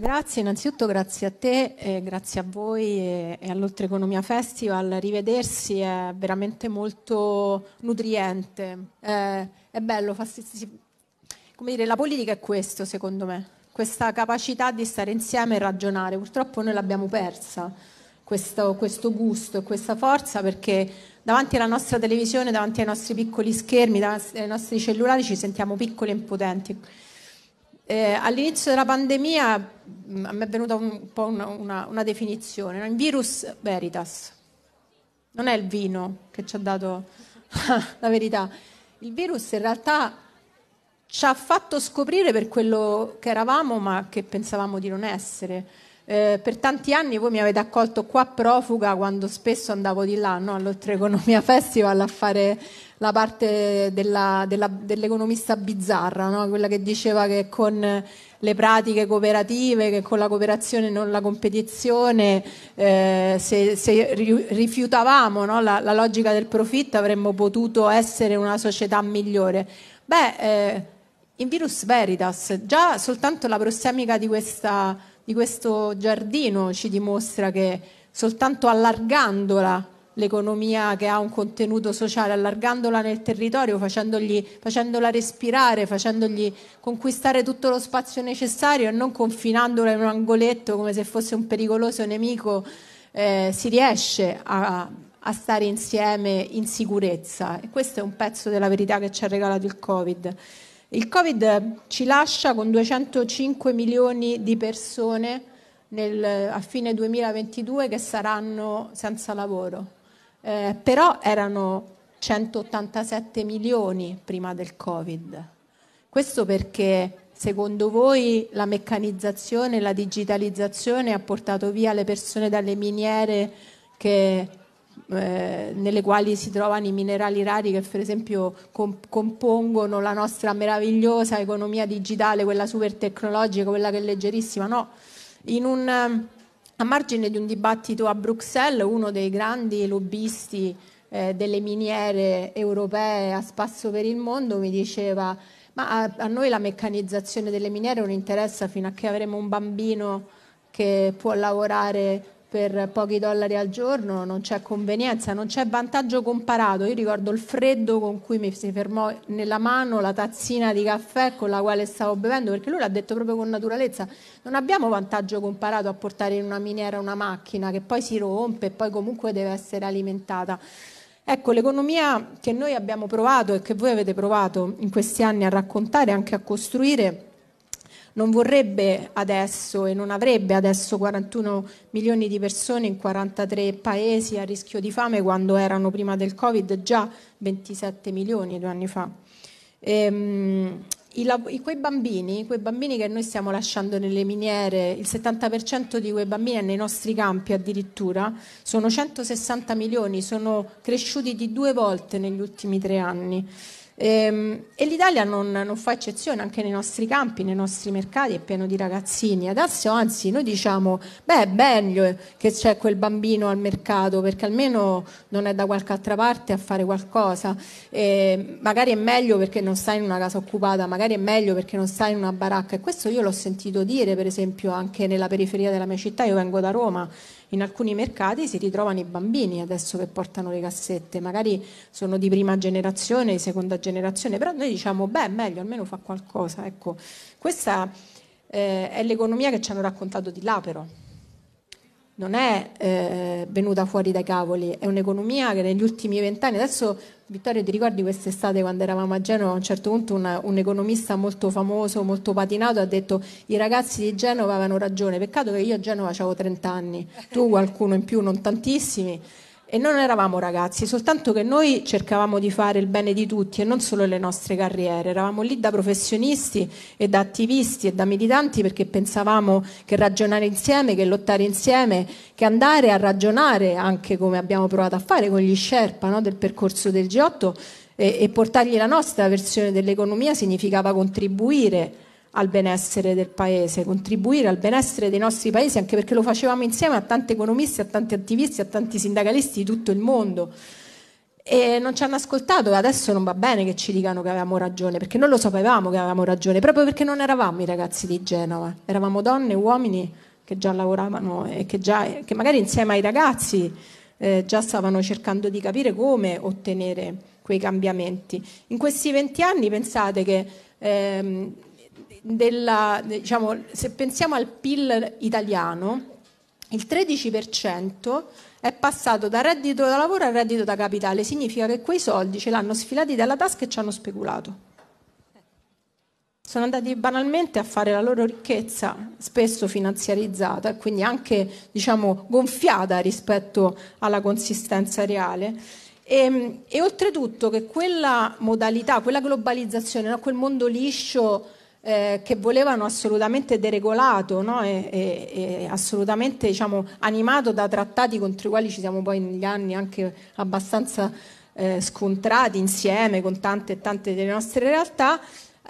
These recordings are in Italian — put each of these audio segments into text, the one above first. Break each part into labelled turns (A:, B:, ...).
A: Allora, grazie, innanzitutto grazie a te, eh, grazie a voi e, e all'Oltre Economia Festival. Rivedersi è veramente molto nutriente. Eh, è bello, fastidioso. come dire, la politica è questo, secondo me, questa capacità di stare insieme e ragionare. Purtroppo noi l'abbiamo persa, questo, questo gusto e questa forza, perché davanti alla nostra televisione, davanti ai nostri piccoli schermi, davanti ai nostri cellulari ci sentiamo piccoli e impotenti eh, all'inizio della pandemia mm, a me è venuta un po' una, una, una definizione, un virus veritas. Non è il vino che ci ha dato la verità. Il virus in realtà ci ha fatto scoprire per quello che eravamo ma che pensavamo di non essere. Eh, per tanti anni voi mi avete accolto qua profuga quando spesso andavo di là, no? all'Oltreeconomia Festival, a fare la parte della, della, dell'economista bizzarra, no? quella che diceva che con le pratiche cooperative, che con la cooperazione e non la competizione, eh, se, se, rifiutavamo no? la, la, logica del profitto avremmo potuto essere una società migliore. Beh, eh, in virus veritas, già soltanto la prossemica di questa di questo giardino ci dimostra che soltanto allargandola l'economia che ha un contenuto sociale, allargandola nel territorio, facendola respirare, facendogli conquistare tutto lo spazio necessario e non confinandola in un angoletto come se fosse un pericoloso nemico, eh, si riesce a, a stare insieme in sicurezza. E questo è un pezzo della verità che ci ha regalato il Covid. Il Covid ci lascia con 205 milioni di persone nel, a fine 2022 che saranno senza lavoro, eh, però erano 187 milioni prima del Covid. Questo perché secondo voi la meccanizzazione, la digitalizzazione ha portato via le persone dalle miniere che eh, nelle quali si trovano i minerali rari che per esempio compongono la nostra meravigliosa economia digitale, quella super tecnologica, quella che è leggerissima, no. Un, a margine di un dibattito a Bruxelles, uno dei grandi lobbisti eh, delle miniere europee a spasso per il mondo mi diceva ma a, a, noi la meccanizzazione delle miniere non interessa fino a che avremo un bambino che può lavorare per pochi dollari al giorno, non c'è convenienza, non c'è vantaggio comparato. Io ricordo il freddo con cui mi si fermò nella mano la tazzina di caffè con la quale stavo bevendo, perché lui l'ha detto proprio con naturalezza, non abbiamo vantaggio comparato a portare in una miniera una macchina che poi si rompe e poi comunque deve essere alimentata. Ecco, l'economia che noi abbiamo provato e che voi avete provato in questi anni a raccontare e anche a costruire non vorrebbe adesso e non avrebbe adesso 41 milioni di persone in 43 paesi a rischio di fame quando erano prima del Covid già 27 milioni due anni fa. Ehm, i, quei, bambini, quei bambini che noi stiamo lasciando nelle miniere, il 70% di quei bambini è nei nostri campi addirittura, sono 160 milioni, sono cresciuti di due volte negli ultimi tre anni. Ehm, e, l'Italia non, non, fa eccezione anche nei nostri campi, nei nostri mercati, è pieno di ragazzini. Adesso anzi noi diciamo, beh è meglio che c'è quel bambino al mercato perché almeno non è da qualche altra parte a fare qualcosa. E ehm, magari è meglio perché non sta in una casa occupata, magari è meglio perché non sta in una baracca. E questo io l'ho sentito dire per esempio anche nella periferia della mia città, io vengo da Roma in alcuni mercati si ritrovano i bambini adesso che portano le cassette, magari sono di prima generazione, di seconda generazione, però noi diciamo beh meglio, almeno fa qualcosa. Ecco, questa eh, è l'economia che ci hanno raccontato di là però non è eh, venuta fuori dai cavoli, è un'economia che negli ultimi vent'anni, adesso Vittorio ti ricordi quest'estate quando eravamo a Genova, a un certo punto una, un economista molto famoso, molto patinato ha detto i ragazzi di Genova avevano ragione, peccato che io a Genova avevo 30 anni, tu qualcuno in più, non tantissimi e non eravamo ragazzi, soltanto che noi cercavamo di fare il bene di tutti e non solo le nostre carriere, eravamo lì da professionisti e da attivisti e da militanti perché pensavamo che ragionare insieme, che lottare insieme, che andare a ragionare anche come abbiamo provato a fare con gli Sherpa no, del percorso del G8 e, e portargli la nostra versione dell'economia significava contribuire al benessere del paese, contribuire al benessere dei nostri paesi, anche perché lo facevamo insieme a tanti economisti, a tanti attivisti, a tanti sindacalisti di tutto il mondo. E non ci hanno ascoltato adesso non va bene che ci dicano che avevamo ragione, perché noi lo sapevamo che avevamo ragione, proprio perché non eravamo i ragazzi di Genova, eravamo donne e uomini che già lavoravano e che, già, che magari insieme ai ragazzi eh, già stavano cercando di capire come ottenere quei cambiamenti. In questi 20 anni pensate che ehm, della, diciamo, se pensiamo al PIL italiano, il 13% è passato da reddito da lavoro a reddito da capitale, significa che quei soldi ce l'hanno sfilati dalla tasca e ci hanno speculato. Sono andati banalmente a fare la loro ricchezza, spesso finanziarizzata e quindi anche diciamo, gonfiata rispetto alla consistenza reale. E, ehm, e oltretutto che quella modalità, quella globalizzazione, no? quel mondo liscio eh, che volevano assolutamente deregolato no? e, e, e, assolutamente diciamo, animato da trattati contro i quali ci siamo poi negli anni anche abbastanza eh, scontrati insieme con tante e tante delle nostre realtà.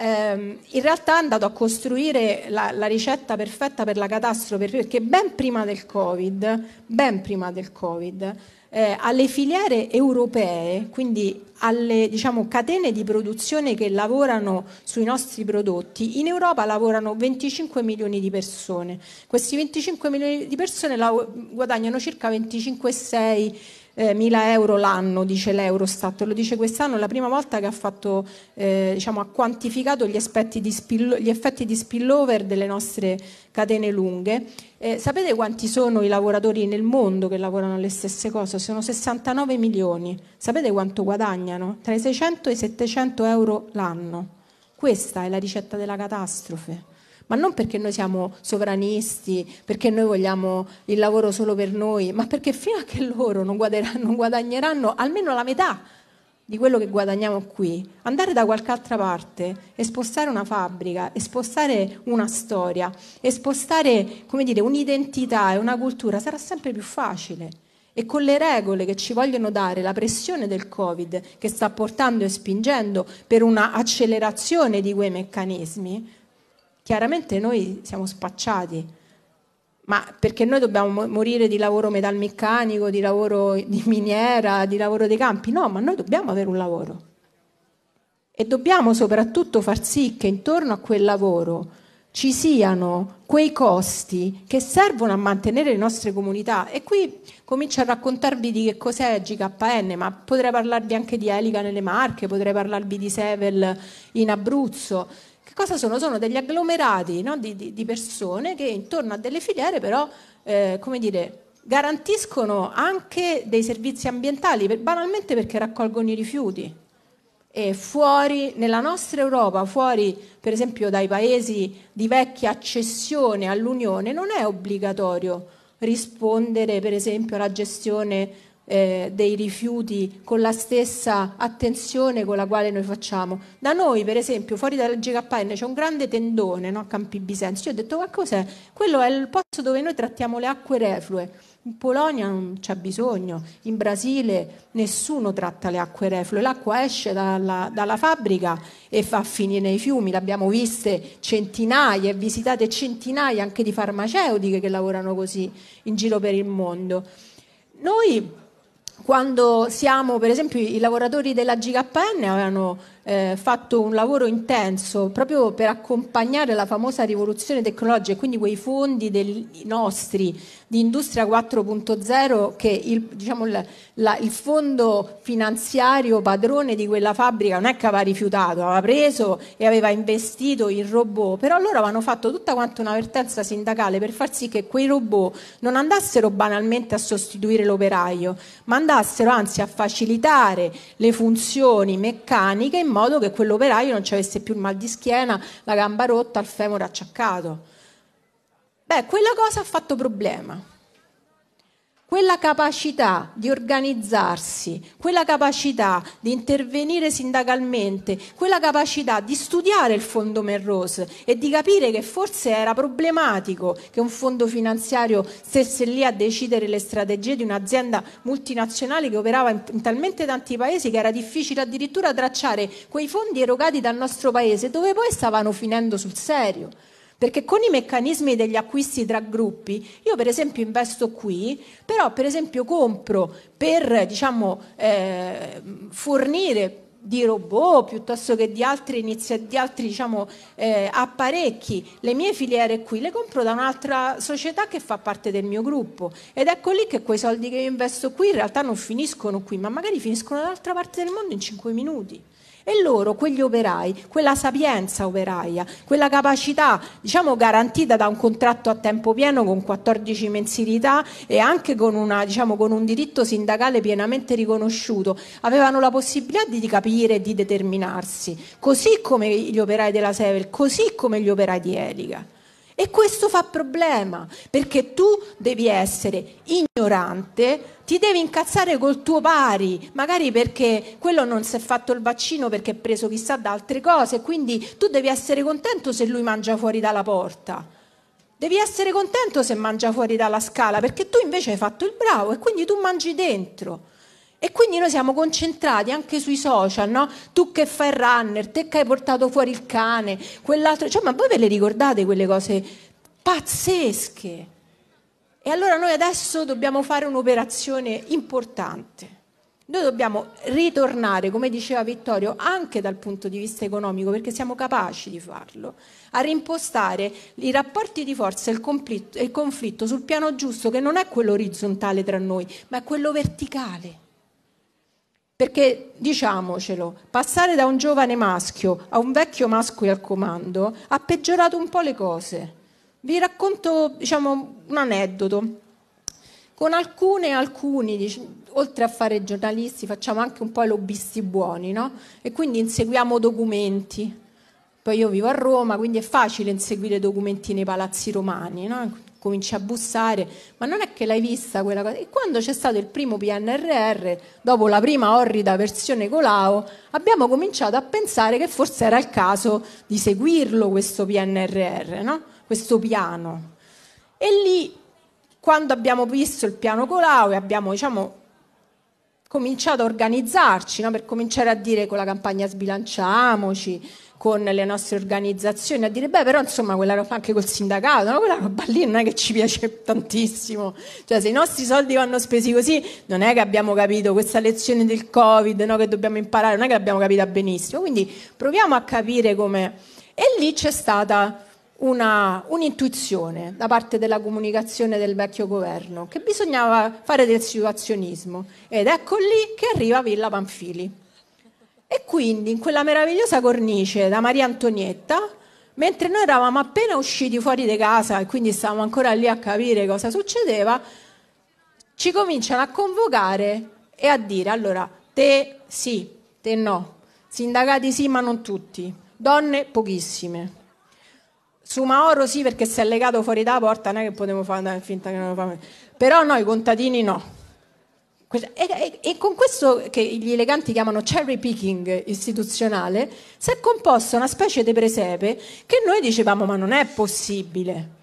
A: Eh, in realtà è andato a costruire la, la, ricetta perfetta per la catastrofe perché ben prima del Covid, ben prima del COVID eh, alle filiere europee, quindi alle diciamo, catene di produzione che lavorano sui nostri prodotti, in Europa lavorano 25 milioni di persone. Questi 25 milioni di persone guadagnano circa 25,6 milioni eh, euro l'anno, dice l'Eurostat, lo dice quest'anno, è la prima volta che ha, fatto, eh, diciamo, ha quantificato gli, di spill- gli effetti di spillover delle nostre catene lunghe. Eh, sapete quanti sono i lavoratori nel mondo che lavorano le stesse cose? Sono 69 milioni. Sapete quanto guadagnano? Tra i 600 e i 700 euro l'anno. Questa è la ricetta della catastrofe ma non perché noi siamo sovranisti, perché noi vogliamo il lavoro solo per noi, ma perché fino a che loro non guadagneranno almeno la metà di quello che guadagniamo qui, andare da qualche altra parte e spostare una fabbrica, e spostare una storia, e spostare dire, un'identità e una cultura sarà sempre più facile. E con le regole che ci vogliono dare la pressione del Covid che sta portando e spingendo per una accelerazione di quei meccanismi, chiaramente noi siamo spacciati, ma perché noi dobbiamo morire di lavoro metalmeccanico, di lavoro di miniera, di lavoro dei campi? No, ma noi dobbiamo avere un lavoro. E dobbiamo soprattutto far sì che intorno a quel lavoro ci siano quei costi che servono a mantenere le nostre comunità. E qui comincio a raccontarvi di che cos'è GKN, ma potrei parlarvi anche di Elica nelle Marche, potrei parlarvi di Sevel in Abruzzo cosa sono? Sono degli agglomerati no? di, di, di, persone che intorno a delle filiere però, eh, come dire, garantiscono anche dei servizi ambientali, per, banalmente perché raccolgono i rifiuti. E fuori, nella nostra Europa, fuori per esempio dai paesi di vecchia accessione all'Unione, non è obbligatorio rispondere per esempio alla gestione eh, dei rifiuti con la stessa attenzione con la quale noi facciamo. Da noi, per esempio, fuori dalla GKN c'è un grande tendone no, a Campi Bisenzio. Io ho detto, ma cos'è? Quello è il posto dove noi trattiamo le acque reflue. In Polonia non c'è bisogno, in Brasile nessuno tratta le acque reflue, l'acqua esce dalla, dalla fabbrica e fa finire nei fiumi, l'abbiamo viste centinaia visitate centinaia anche di farmaceutiche che lavorano così in giro per il mondo. Noi quando siamo, per esempio, i lavoratori della GKN avevano eh, fatto un lavoro intenso proprio per accompagnare la famosa rivoluzione tecnologica e quindi quei fondi del, nostri di Industria 4.0 che il, diciamo, il, la, il fondo finanziario padrone di quella fabbrica non è che aveva rifiutato, aveva preso e aveva investito in robot, però loro avevano fatto tutta quanta un'avvertenza sindacale per far sì che quei robot non andassero banalmente a sostituire l'operaio, ma andassero anzi a facilitare le funzioni meccaniche in modo che quell'operaio non ci avesse più il mal di schiena, la gamba rotta, il femore acciaccato. Beh, quella cosa ha fatto problema quella capacità di organizzarsi, quella capacità di intervenire sindacalmente, quella capacità di studiare il fondo Merrose e di capire che forse era problematico che un fondo finanziario stesse lì a decidere le strategie di un'azienda multinazionale che operava in talmente tanti paesi che era difficile addirittura tracciare quei fondi erogati dal nostro paese dove poi stavano finendo sul serio. Perché con i meccanismi degli acquisti tra gruppi, io per esempio investo qui, però per esempio compro per diciamo, eh, fornire di robot piuttosto che di altri, inizia- di altri diciamo, eh, apparecchi. Le mie filiere qui le compro da un'altra società che fa parte del mio gruppo ed ecco lì che quei soldi che io investo qui in realtà non finiscono qui, ma magari finiscono dall'altra parte del mondo in 5 minuti. E loro, quegli operai, quella sapienza operaia, quella capacità, diciamo, garantita da un contratto a tempo pieno con 14 mensilità e anche con, una, diciamo, con un diritto sindacale pienamente riconosciuto, avevano la possibilità di capire e di determinarsi, così come gli operai della Sevel, così come gli operai di Eliga. E questo fa problema, perché tu devi essere ignorante, ti devi incazzare col tuo pari, magari perché quello non si è fatto il vaccino perché è preso chissà da altre cose, quindi tu devi essere contento se lui mangia fuori dalla porta. Devi essere contento se mangia fuori dalla scala, perché tu invece hai fatto il bravo e quindi tu mangi dentro. E quindi noi siamo concentrati anche sui social, no? Tu che fai il runner, te che hai portato fuori il cane, quell'altro. Cioè, ma voi ve le ricordate quelle cose pazzesche? E allora noi adesso dobbiamo fare un'operazione importante. Noi dobbiamo ritornare, come diceva Vittorio, anche dal punto di vista economico, perché siamo capaci di farlo, a rimpostare i rapporti di forza e il conflitto, il conflitto sul piano giusto, che non è quello orizzontale tra noi, ma è quello verticale perché diciamocelo, passare da un giovane maschio a un vecchio maschio al comando ha peggiorato un po' le cose. Vi racconto diciamo, un aneddoto. Con alcune, e alcuni, oltre a fare giornalisti, facciamo anche un po' i lobbisti buoni, no? E quindi inseguiamo documenti. Poi io vivo a Roma, quindi è facile inseguire documenti nei palazzi romani, no? cominci a bussare, ma non è che l'hai vista quella cosa. E quando c'è stato il primo PNRR, dopo la prima orrida versione Colau, abbiamo cominciato a pensare che forse era il caso di seguirlo questo PNRR, no? questo piano. E lì, quando abbiamo visto il piano Colau e abbiamo diciamo, cominciato a organizzarci, no? per cominciare a dire con la campagna sbilanciamoci, con le nostre organizzazioni a dire beh però insomma quella roba anche col sindacato no? quella roba lì non è che ci piace tantissimo cioè se i nostri soldi vanno spesi così non è che abbiamo capito questa lezione del covid no? che dobbiamo imparare non è che l'abbiamo capita benissimo quindi proviamo a capire come e lì c'è stata una, un'intuizione da parte della comunicazione del vecchio governo che bisognava fare del situazionismo ed ecco lì che arriva Villa Panfili e quindi in quella meravigliosa cornice da Maria Antonietta, mentre noi eravamo appena usciti fuori di casa e quindi stavamo ancora lì a capire cosa succedeva, ci cominciano a convocare e a dire allora te sì, te no, sindacati sì ma non tutti, donne pochissime. Su Maoro sì perché si è legato fuori dalla porta, non è che potevo fare finta che non lo fa. Però noi contadini no. E, e, e, con questo che gli eleganti chiamano cherry picking istituzionale si è composta una specie di presepe che noi dicevamo ma non è possibile.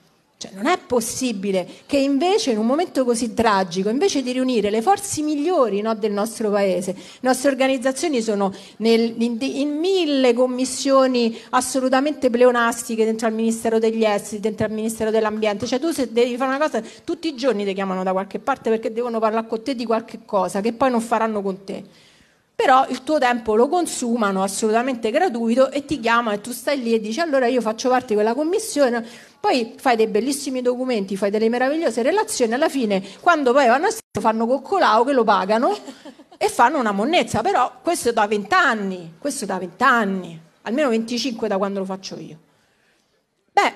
A: Cioè, non è possibile che invece in un momento così tragico, invece di riunire le forze migliori no, del nostro paese, le nostre organizzazioni sono nel, in, in, mille commissioni assolutamente pleonastiche dentro al Ministero degli Esteri, dentro al Ministero dell'Ambiente, cioè tu se devi fare una cosa tutti i giorni ti chiamano da qualche parte perché devono parlare con te di qualche cosa che poi non faranno con te però il tuo tempo lo consumano assolutamente gratuito e ti chiama e tu stai lì e dici allora io faccio parte di quella commissione, poi fai dei bellissimi documenti, fai delle meravigliose relazioni, alla fine quando poi vanno a stesso fanno coccolao che lo pagano e fanno una monnezza, però questo da vent'anni, questo da vent'anni, almeno 25 da quando lo faccio io. Beh,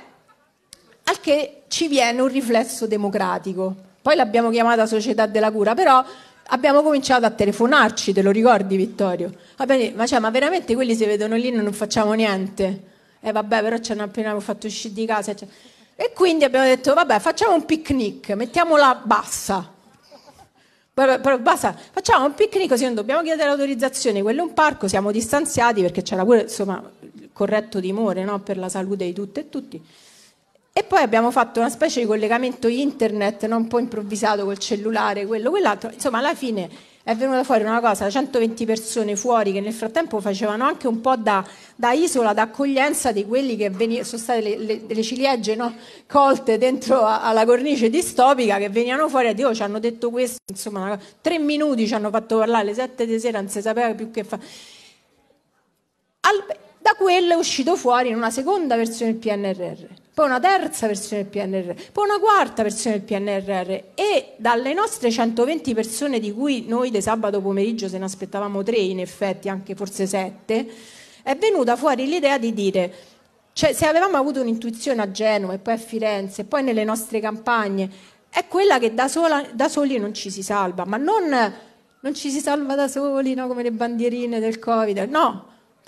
A: al che ci viene un riflesso democratico, poi l'abbiamo chiamata società della cura, però abbiamo cominciato a telefonarci, te lo ricordi Vittorio? Abbiamo ma, cioè, ma veramente quelli si vedono lì e non facciamo niente? E eh, vabbè, però ci hanno appena fatto uscire di casa. Cioè. E quindi abbiamo detto, vabbè, facciamo un picnic, mettiamola bassa. basta, facciamo un picnic così non dobbiamo chiedere l'autorizzazione, quello è un parco, siamo distanziati perché c'era pure insomma, il corretto timore no? per la salute di tutte e tutti. E poi abbiamo fatto una specie di collegamento internet, non un po' improvvisato col cellulare, quello, quell'altro. Insomma, alla fine è venuta fuori una cosa, 120 persone fuori che nel frattempo facevano anche un po' da, da isola, d'accoglienza di quelli che veni- sono state le, le, le ciliegie no? colte dentro a, alla cornice distopica che venivano fuori a dire oh, ci hanno detto questo, insomma, tre minuti ci hanno fatto parlare, le sette di sera non si sapeva più che fare. Al- da quello è uscito fuori in una seconda versione del PNRR, poi una terza versione del PNRR, poi una quarta versione del PNRR e dalle nostre 120 persone di cui noi di sabato pomeriggio se ne aspettavamo tre in effetti, anche forse sette, è venuta fuori l'idea di dire cioè, se avevamo avuto un'intuizione a Genova e poi a Firenze e poi nelle nostre campagne, è quella che da, sola, da soli non ci si salva, ma non, non, ci si salva da soli, no? come le bandierine del Covid, no,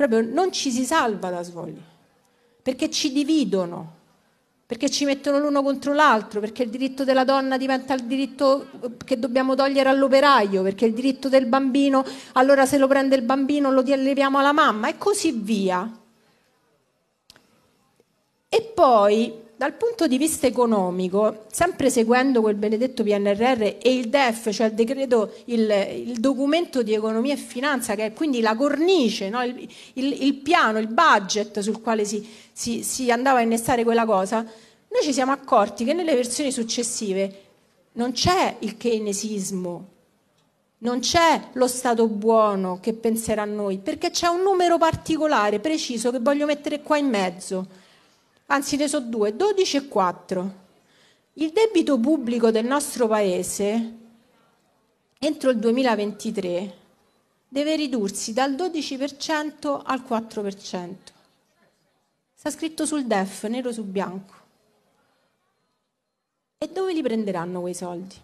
A: proprio non ci si salva da soli, perché ci dividono, perché ci mettono l'uno contro l'altro, perché il diritto della donna diventa il diritto che dobbiamo togliere all'operaio, perché il diritto del bambino, allora se lo prende il bambino lo leviamo alla mamma e così via. E poi dal punto di vista economico, sempre seguendo quel benedetto PNRR e il DEF, cioè il, decreto, il, il documento di economia e finanza, che è quindi la cornice, no? il, il, piano, il budget sul quale si, si, si andava a innestare quella cosa, noi ci siamo accorti che nelle versioni successive non c'è il keynesismo, non c'è lo Stato buono che penserà a noi, perché c'è un numero particolare, preciso, che voglio mettere qua in mezzo anzi ne so due, 12 e 4. Il debito pubblico del nostro Paese entro il 2023 deve ridursi dal 12% al 4%. Sta scritto sul DEF, nero su bianco. E dove li prenderanno quei soldi?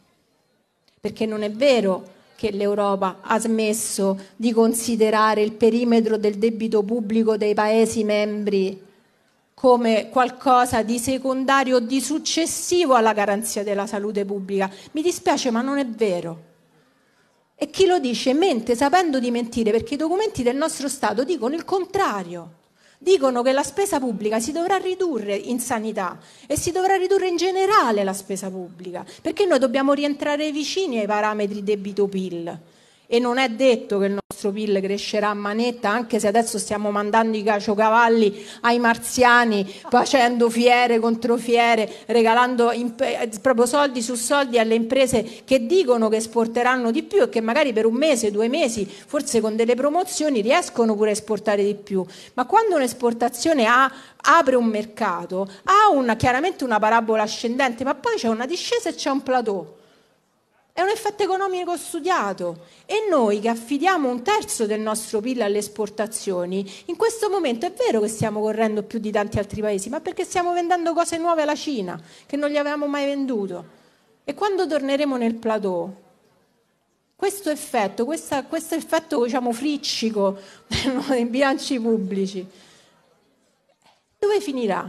A: Perché non è vero che l'Europa ha smesso di considerare il perimetro del debito pubblico dei Paesi membri come qualcosa di secondario o di successivo alla garanzia della salute pubblica. Mi dispiace, ma non è vero. E chi lo dice mente sapendo di mentire, perché i documenti del nostro Stato dicono il contrario. Dicono che la spesa pubblica si dovrà ridurre in sanità e si dovrà ridurre in generale la spesa pubblica, perché noi dobbiamo rientrare vicini ai parametri debito-PIL e non è detto che il nostro PIL crescerà a manetta, anche se adesso stiamo mandando i caciocavalli ai marziani, facendo fiere contro fiere, regalando proprio soldi su soldi alle imprese che dicono che esporteranno di più e che magari per un mese, due mesi, forse con delle promozioni riescono pure a esportare di più. Ma quando un'esportazione ha, apre un mercato, ha una, chiaramente una parabola ascendente, ma poi c'è una discesa e c'è un plateau. È un effetto economico studiato e noi che affidiamo un terzo del nostro PIL alle esportazioni, in questo momento è vero che stiamo correndo più di tanti altri paesi, ma perché stiamo vendendo cose nuove alla Cina che non gli avevamo mai venduto. E quando torneremo nel plateau, questo effetto, questa, questo effetto diciamo friccico dei bilanci pubblici, dove finirà?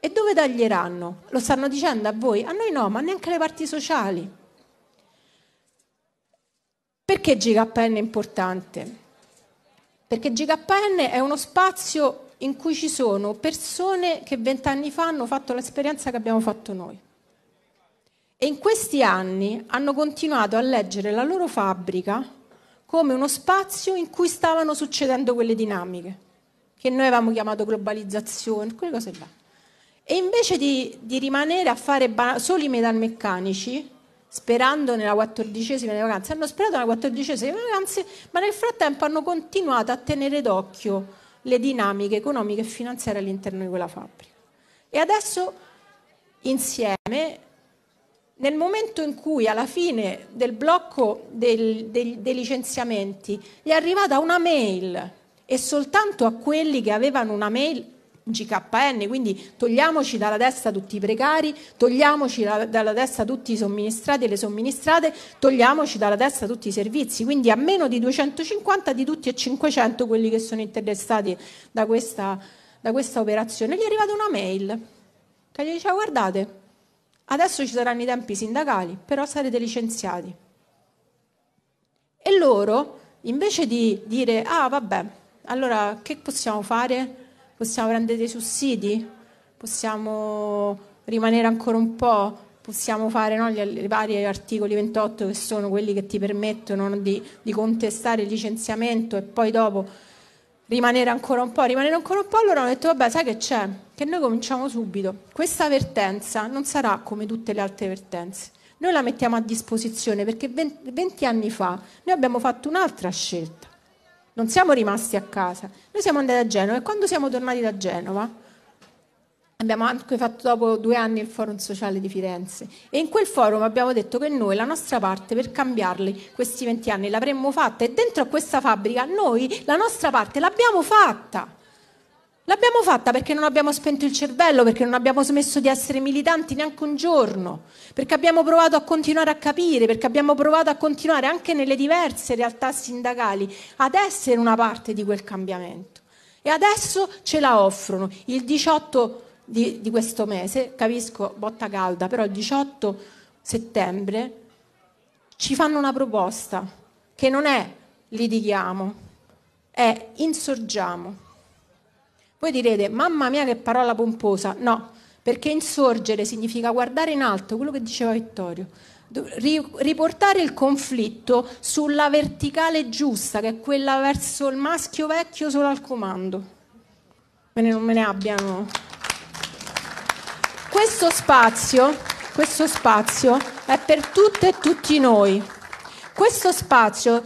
A: E dove taglieranno? Lo stanno dicendo a voi? A noi no, ma neanche alle parti sociali. Perché GKN è importante? Perché GKN è uno spazio in cui ci sono persone che vent'anni fa hanno fatto l'esperienza che abbiamo fatto noi. E in questi anni hanno continuato a leggere la loro fabbrica come uno spazio in cui stavano succedendo quelle dinamiche, che noi avevamo chiamato globalizzazione, quelle cose là. E invece di, di rimanere a fare ba- solo metalmeccanici, sperando nella quattordicesima delle vacanze, hanno sperato nella quattordicesima delle vacanze, ma nel frattempo hanno continuato a tenere d'occhio le dinamiche economiche e finanziarie all'interno di quella fabbrica. E adesso insieme nel momento in cui alla fine del blocco del, del, dei licenziamenti gli è arrivata una mail e soltanto a quelli che avevano una mail GKN, quindi togliamoci dalla testa tutti i precari, togliamoci la, dalla testa tutti i somministrati e le somministrate, togliamoci dalla testa tutti i servizi, quindi a meno di 250 di tutti e 500 quelli che sono interessati da questa, da questa operazione. Gli è arrivata una mail che gli diceva guardate, adesso ci saranno i tempi sindacali, però sarete licenziati. E loro, invece di dire ah vabbè, allora che possiamo fare? possiamo prendere dei sussidi, possiamo rimanere ancora un po', possiamo fare no, i vari articoli 28 che sono quelli che ti permettono di, di contestare il licenziamento e poi dopo rimanere ancora un po', rimanere ancora un po', allora hanno detto vabbè sai che c'è, che noi cominciamo subito. Questa vertenza non sarà come tutte le altre vertenze. noi la mettiamo a disposizione perché 20 anni fa noi abbiamo fatto un'altra scelta non siamo rimasti a casa, noi siamo andati a Genova e quando siamo tornati da Genova abbiamo anche fatto dopo due anni il forum sociale di Firenze e in quel forum abbiamo detto che noi la nostra parte per cambiarli questi 20 anni l'avremmo fatta e dentro a questa fabbrica noi la nostra parte l'abbiamo fatta. L'abbiamo fatta perché non abbiamo spento il cervello, perché non abbiamo smesso di essere militanti neanche un giorno, perché abbiamo provato a continuare a capire, perché abbiamo provato a continuare anche nelle diverse realtà sindacali ad essere una parte di quel cambiamento. E adesso ce la offrono. Il 18 di, di questo mese, capisco, botta calda, però il 18 settembre ci fanno una proposta che non è litighiamo, è insorgiamo voi direte, mamma mia che parola pomposa. No, perché insorgere significa guardare in alto, quello che diceva Vittorio. Riportare il conflitto sulla verticale giusta, che è quella verso il maschio vecchio solo al comando. Me ne, non me ne abbiano. Questo spazio, questo spazio è per tutte e tutti noi. Questo spazio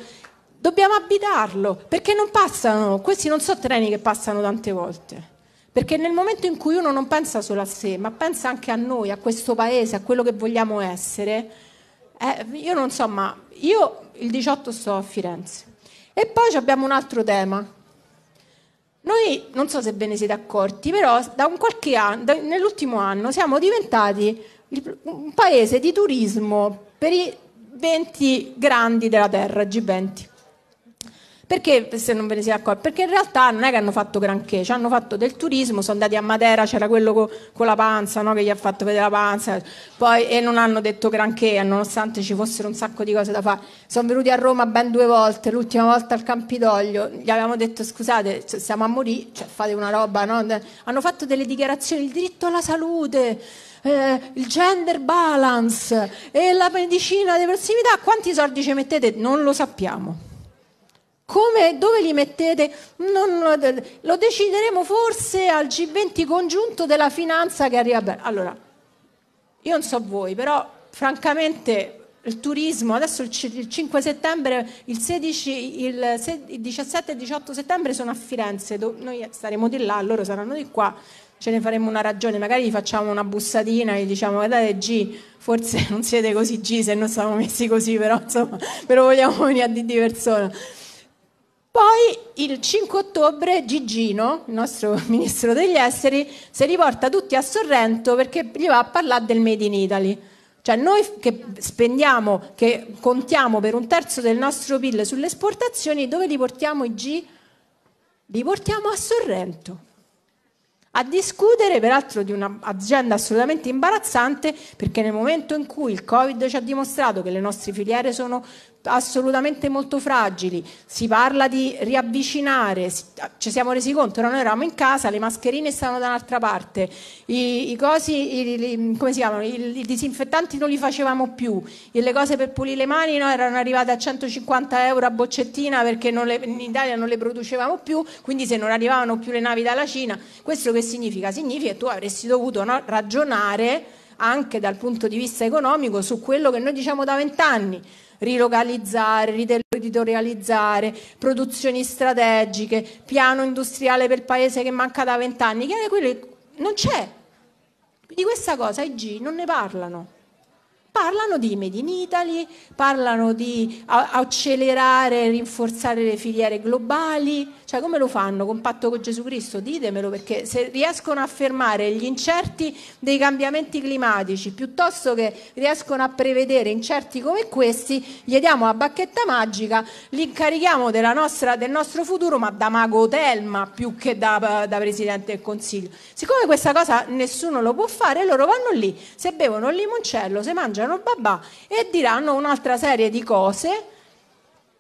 A: dobbiamo abitarlo, perché non passano, questi non sono treni che passano tante volte. Perché nel momento in cui uno non pensa solo a sé, ma pensa anche a noi, a questo paese, a quello che vogliamo essere, eh, io non so, ma io il 18 sto a Firenze. E poi abbiamo un altro tema. Noi, non so se ve ne siete accorti, però da un qualche anno, da, nell'ultimo anno siamo diventati un paese di turismo per i 20 grandi della terra, G20. Perché se non ve ne siete accorti? Perché in realtà non è che hanno fatto granché, cioè hanno fatto del turismo, sono andati a Matera, c'era quello co- con la panza, no? che gli ha fatto vedere la panza, poi, e non hanno detto granché, nonostante ci fossero un sacco di cose da fare. Sono venuti a Roma ben due volte, l'ultima volta al Campidoglio, gli avevamo detto scusate, siamo a morire, cioè, fate una roba, no? hanno fatto delle dichiarazioni, il diritto alla salute. Eh, il gender balance e la medicina di prossimità, quanti soldi ci mettete? Non lo sappiamo. Come, dove li mettete? Non, lo decideremo forse al G20 congiunto della finanza che arriva. Allora, io non so voi, però francamente il turismo, adesso il 5 settembre, il, 16, il, 17 e 18 settembre sono a Firenze, noi saremo di là, loro saranno di qua, ce ne faremo una ragione, magari gli facciamo una bussatina e gli diciamo guardate G, forse non siete così G se non siamo messi così, però insomma, però vogliamo venire a di persona. Poi il 5 ottobre Gigino, il nostro ministro degli esteri, si riporta tutti a Sorrento perché gli va a parlare del Made in Italy. Cioè noi che spendiamo, che contiamo per un terzo del nostro PIL sulle esportazioni, dove li portiamo i G? Li portiamo a Sorrento a discutere peraltro di un'azienda assolutamente imbarazzante perché nel momento in cui il Covid ci ha dimostrato che le nostre filiere sono assolutamente molto fragili, si parla di riavvicinare, ah, ci siamo resi conto, noi eravamo in casa, le mascherine stavano da un'altra parte, i, i cosi, i, come si chiamano, I, i, disinfettanti non li facevamo più, e le cose per pulire le mani no? erano arrivate a 150 euro a boccettina perché le, in Italia non le producevamo più, quindi se non arrivavano più le navi dalla Cina, questo che significa? Significa che tu avresti dovuto no? ragionare anche dal punto di vista economico su quello che noi diciamo da vent'anni, rilocalizzare, riteritorializzare, produzioni strategiche, piano industriale per il paese che manca da vent'anni, che è quello che non c'è. Di questa cosa i G non ne parlano. Parlano di Made in Italy, parlano di accelerare e rinforzare le filiere globali, cioè come lo fanno? Con patto con Gesù Cristo? Ditemelo perché se riescono a fermare gli incerti dei cambiamenti climatici piuttosto che riescono a prevedere incerti come questi, gli diamo la bacchetta magica, li incarichiamo nostra, del nostro futuro ma da mago Telma più che da, da Presidente del Consiglio. Siccome questa cosa nessuno lo può fare, loro vanno lì, se bevono il limoncello, se mangiano il babà e diranno un'altra serie di cose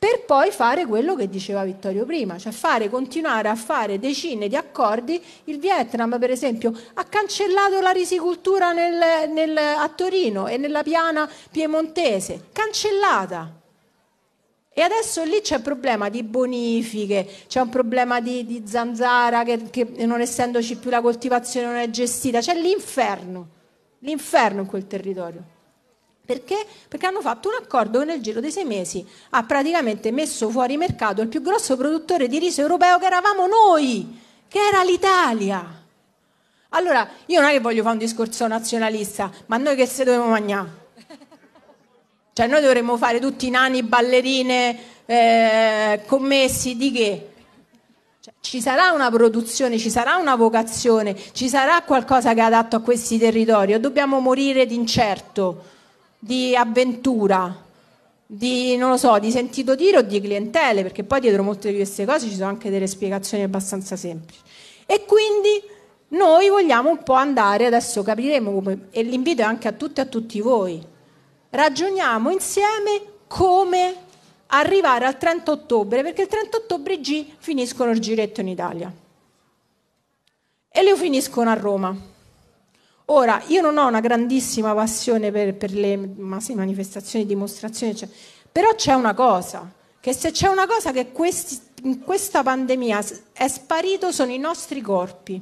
A: per poi fare quello che diceva Vittorio prima, cioè fare, continuare a fare decine di accordi. Il Vietnam, per esempio, ha cancellato la risicoltura nel, nel, a Torino e nella piana piemontese, cancellata. E adesso lì c'è un problema di bonifiche, c'è un problema di, di zanzara che, che, non essendoci più la coltivazione non è gestita, c'è l'inferno, l'inferno in quel territorio. Perché? Perché hanno fatto un accordo che nel giro dei sei mesi ha praticamente messo fuori mercato il più grosso produttore di riso europeo che eravamo noi, che era l'Italia. Allora, io non è che voglio fare un discorso nazionalista, ma noi che se dobbiamo mangiare? Cioè noi dovremmo fare tutti nani, ballerine, eh, commessi, di che? Cioè, ci sarà una produzione, ci sarà una vocazione, ci sarà qualcosa che è adatto a questi territori o dobbiamo morire d'incerto? di avventura, di, non lo so, di sentito dire o di clientele, perché poi dietro molte di queste cose ci sono anche delle spiegazioni abbastanza semplici. E quindi noi vogliamo un po' andare, adesso capiremo come, e l'invito è anche a tutte e a tutti voi, ragioniamo insieme come arrivare al 30 ottobre, perché il 30 ottobre G finiscono il giretto in Italia e lo finiscono a Roma. Ora, io non ho una grandissima passione per, per le manifestazioni, dimostrazioni, cioè, però c'è una cosa, che se c'è una cosa che questi, in questa pandemia è sparito sono i nostri corpi.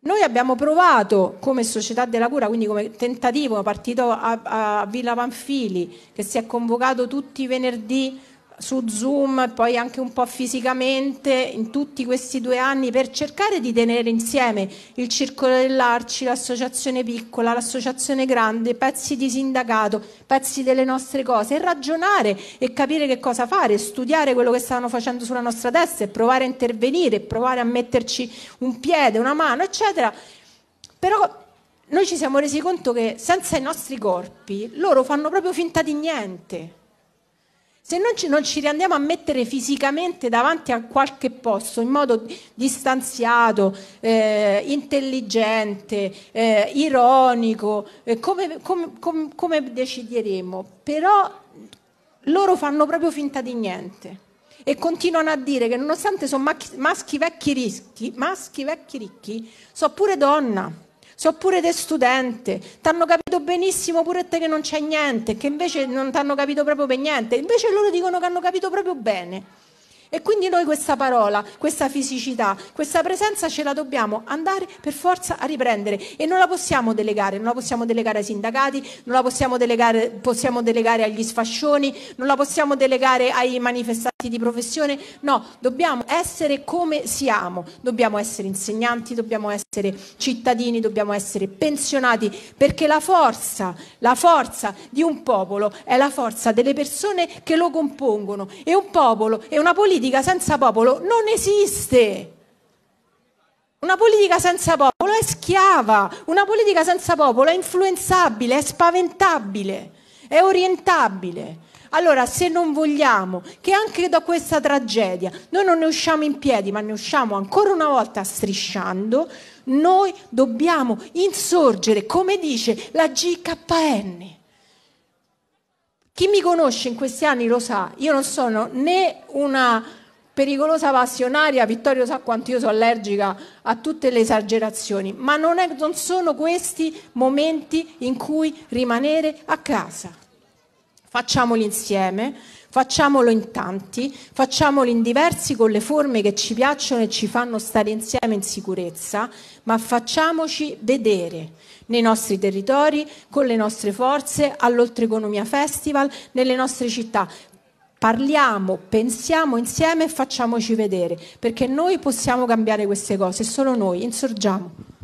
A: Noi abbiamo provato come società della cura, quindi come tentativo partito a, a Villa Panfili, che si è convocato tutti i venerdì su Zoom e poi anche un po' fisicamente in tutti questi due anni per cercare di tenere insieme il circolo dell'Arci, l'associazione piccola, l'associazione grande, pezzi di sindacato, pezzi delle nostre cose e ragionare e capire che cosa fare, studiare quello che stavano facendo sulla nostra testa e provare a intervenire, provare a metterci un piede, una mano, eccetera. Però noi ci siamo resi conto che senza i nostri corpi loro fanno proprio finta di niente se non ci, non ci, riandiamo a mettere fisicamente davanti a qualche posto in modo distanziato, eh, intelligente, eh, ironico, eh, come, come, come, come decideremo? Però loro fanno proprio finta di niente e continuano a dire che nonostante sono maschi, maschi vecchi ricchi, maschi vecchi ricchi, so pure donna so pure te studente, ti hanno capito benissimo pure te che non c'è niente, che invece non ti hanno capito proprio per niente, invece loro dicono che hanno capito proprio bene. E quindi noi questa parola, questa fisicità, questa presenza ce la dobbiamo andare per forza a riprendere e non la possiamo delegare, non la possiamo delegare ai sindacati, non la possiamo delegare, possiamo delegare agli sfascioni, non la possiamo delegare ai manifestanti di professione, no, dobbiamo essere come siamo, dobbiamo essere insegnanti, dobbiamo essere cittadini, dobbiamo essere pensionati, perché la forza, la forza di un popolo è la forza delle persone che lo compongono e un popolo è una politica politica senza popolo non esiste. Una politica senza popolo è schiava, una politica senza popolo è influenzabile, è spaventabile, è orientabile. Allora, se non vogliamo che anche da questa tragedia noi non ne usciamo in piedi, ma ne usciamo ancora una volta strisciando, noi dobbiamo insorgere, come dice la GKN. Chi mi conosce in questi anni lo sa, io non sono né una pericolosa passionaria, Vittorio sa quanto io sono allergica a tutte le esagerazioni, ma non, è, non sono questi momenti in cui rimanere a casa. Facciamoli insieme Facciamolo in tanti, facciamolo in diversi con le forme che ci piacciono e ci fanno stare insieme in sicurezza, ma facciamoci vedere nei nostri territori, con le nostre forze, all'Oltreconomia Festival, nelle nostre città. Parliamo, pensiamo insieme e facciamoci vedere, perché noi possiamo cambiare queste cose, solo noi, insorgiamo.